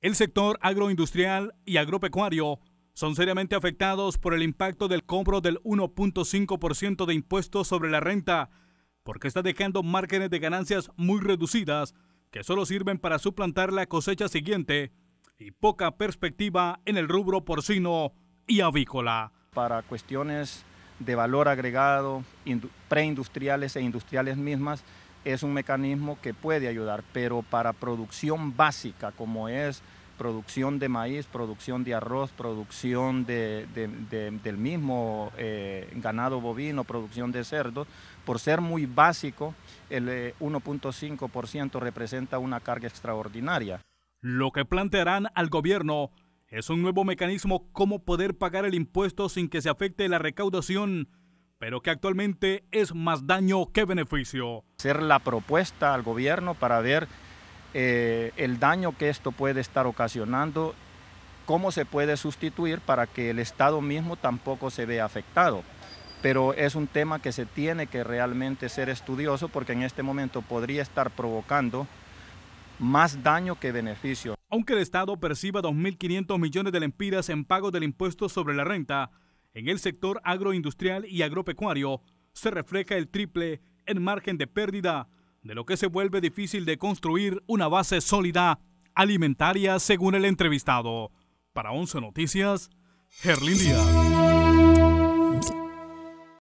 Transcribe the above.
El sector agroindustrial y agropecuario son seriamente afectados por el impacto del compro del 1.5% de impuestos sobre la renta, porque está dejando márgenes de ganancias muy reducidas que solo sirven para suplantar la cosecha siguiente y poca perspectiva en el rubro porcino y avícola. Para cuestiones de valor agregado, preindustriales e industriales mismas, es un mecanismo que puede ayudar, pero para producción básica como es producción de maíz, producción de arroz, producción del mismo eh, ganado bovino, producción de cerdos, por ser muy básico, el 1.5% eh, representa una carga extraordinaria. Lo que plantearán al gobierno es un nuevo mecanismo como poder pagar el impuesto sin que se afecte la recaudación pero que actualmente es más daño que beneficio. Ser la propuesta al gobierno para ver eh, el daño que esto puede estar ocasionando, cómo se puede sustituir para que el Estado mismo tampoco se vea afectado. Pero es un tema que se tiene que realmente ser estudioso porque en este momento podría estar provocando más daño que beneficio. Aunque el Estado perciba 2.500 millones de lempiras en pago del impuesto sobre la renta, en el sector agroindustrial y agropecuario se refleja el triple en margen de pérdida, de lo que se vuelve difícil de construir una base sólida alimentaria según el entrevistado. Para 11 Noticias, Gerlin Díaz.